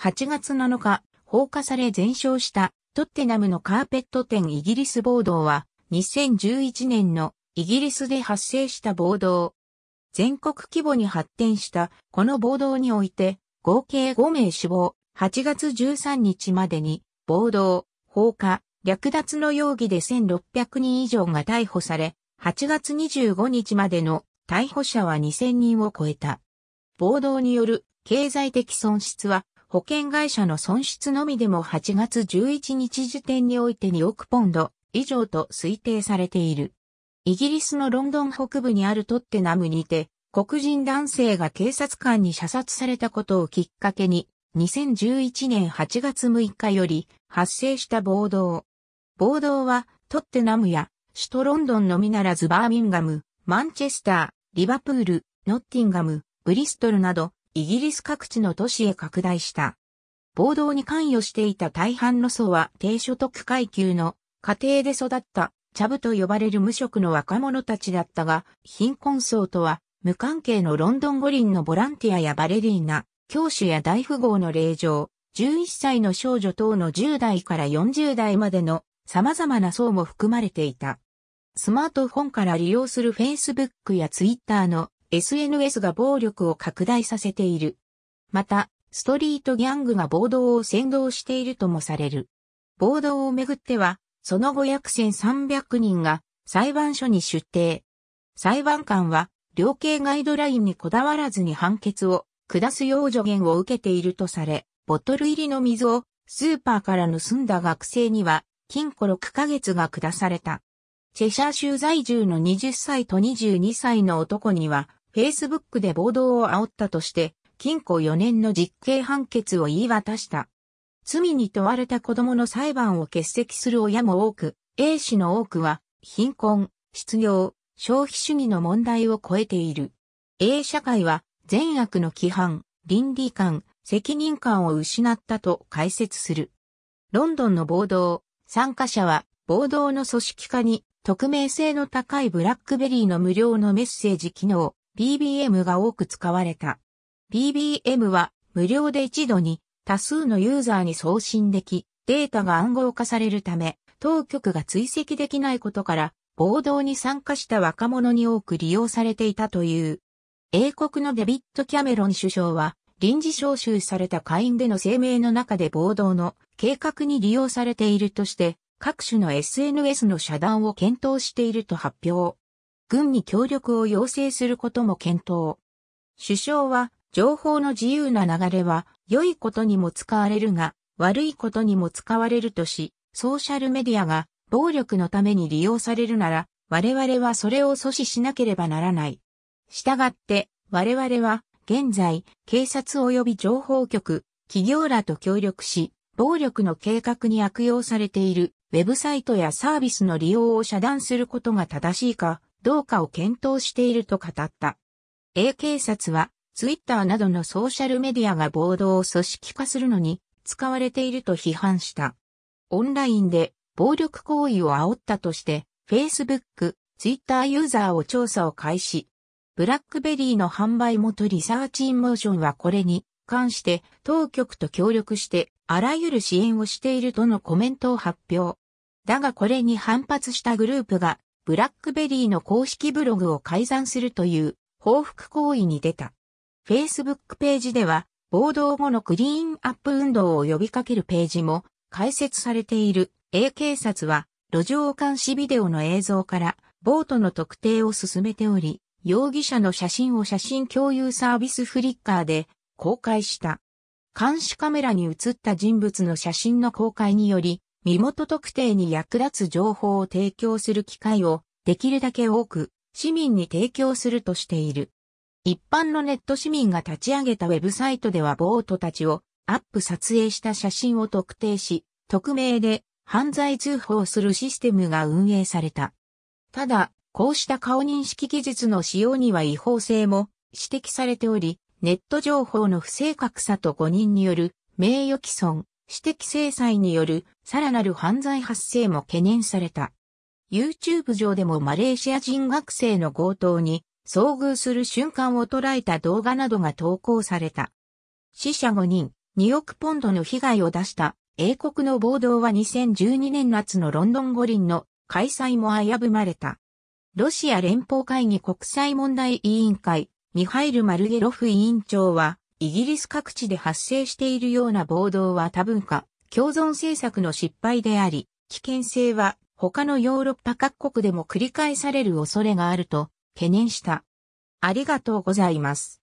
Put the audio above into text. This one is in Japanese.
8月7日、放火され全焼したトッテナムのカーペット店イギリス暴動は、2011年のイギリスで発生した暴動。全国規模に発展したこの暴動において、合計5名死亡、8月13日までに、暴動、放火、略奪の容疑で1600人以上が逮捕され、8月25日までの逮捕者は2000人を超えた。暴動による経済的損失は保険会社の損失のみでも8月11日時点において2億ポンド以上と推定されている。イギリスのロンドン北部にあるトッテナムにて、黒人男性が警察官に射殺されたことをきっかけに、2011年8月6日より発生した暴動。暴動は、トッテナムや首都ロンドンのみならずバーミンガム、マンチェスター、リバプール、ノッティンガム、ブリストルなどイギリス各地の都市へ拡大した。暴動に関与していた大半の層は低所得階級の家庭で育ったチャブと呼ばれる無職の若者たちだったが、貧困層とは無関係のロンドン五輪のボランティアやバレリーナ、教師や大富豪の霊場、11歳の少女等の10代から40代までの様々な層も含まれていた。スマートフォンから利用する Facebook や Twitter の SNS が暴力を拡大させている。また、ストリートギャングが暴動を先導しているともされる。暴動をめぐっては、その後約1300人が裁判所に出廷。裁判官は、量刑ガイドラインにこだわらずに判決を下すよう助言を受けているとされ、ボトル入りの水をスーパーから盗んだ学生には禁錮6ヶ月が下された。チェシャー州在住の20歳と22歳の男には Facebook で暴動を煽ったとして、禁錮4年の実刑判決を言い渡した。罪に問われた子供の裁判を欠席する親も多く、A 氏の多くは、貧困、失業、消費主義の問題を超えている。A 社会は、善悪の規範、倫理観、責任感を失ったと解説する。ロンドンの暴動、参加者は、暴動の組織化に、匿名性の高いブラックベリーの無料のメッセージ機能、BBM が多く使われた。BBM は無料で一度に多数のユーザーに送信でき、データが暗号化されるため、当局が追跡できないことから、暴動に参加した若者に多く利用されていたという。英国のデビッド・キャメロン首相は、臨時招集された会員での声明の中で暴動の計画に利用されているとして、各種の SNS の遮断を検討していると発表。軍に協力を要請することも検討。首相は、情報の自由な流れは、良いことにも使われるが、悪いことにも使われるとし、ソーシャルメディアが暴力のために利用されるなら、我々はそれを阻止しなければならない。したがって、我々は、現在、警察及び情報局、企業らと協力し、暴力の計画に悪用されているウェブサイトやサービスの利用を遮断することが正しいかどうかを検討していると語った。A 警察は、ツイッターなどのソーシャルメディアが暴動を組織化するのに使われていると批判した。オンラインで暴力行為を煽ったとして、Facebook、ツイッターユーザーを調査を開始。ブラックベリーの販売元リサーチインモーションはこれに関して当局と協力してあらゆる支援をしているとのコメントを発表。だがこれに反発したグループがブラックベリーの公式ブログを改ざんするという報復行為に出た。Facebook ページでは、暴動後のクリーンアップ運動を呼びかけるページも開設されている A 警察は路上監視ビデオの映像からボートの特定を進めており、容疑者の写真を写真共有サービスフリッカーで公開した。監視カメラに映った人物の写真の公開により、身元特定に役立つ情報を提供する機会をできるだけ多く市民に提供するとしている。一般のネット市民が立ち上げたウェブサイトではボートたちをアップ撮影した写真を特定し、匿名で犯罪通報するシステムが運営された。ただ、こうした顔認識技術の使用には違法性も指摘されており、ネット情報の不正確さと誤認による名誉毀損、私的制裁によるさらなる犯罪発生も懸念された。YouTube 上でもマレーシア人学生の強盗に遭遇する瞬間を捉えた動画などが投稿された。死者5人、2億ポンドの被害を出した英国の暴動は2012年夏のロンドン五輪の開催も危ぶまれた。ロシア連邦会議国際問題委員会、ミハイル・マルゲロフ委員長は、イギリス各地で発生しているような暴動は多文化、共存政策の失敗であり、危険性は他のヨーロッパ各国でも繰り返される恐れがあると懸念した。ありがとうございます。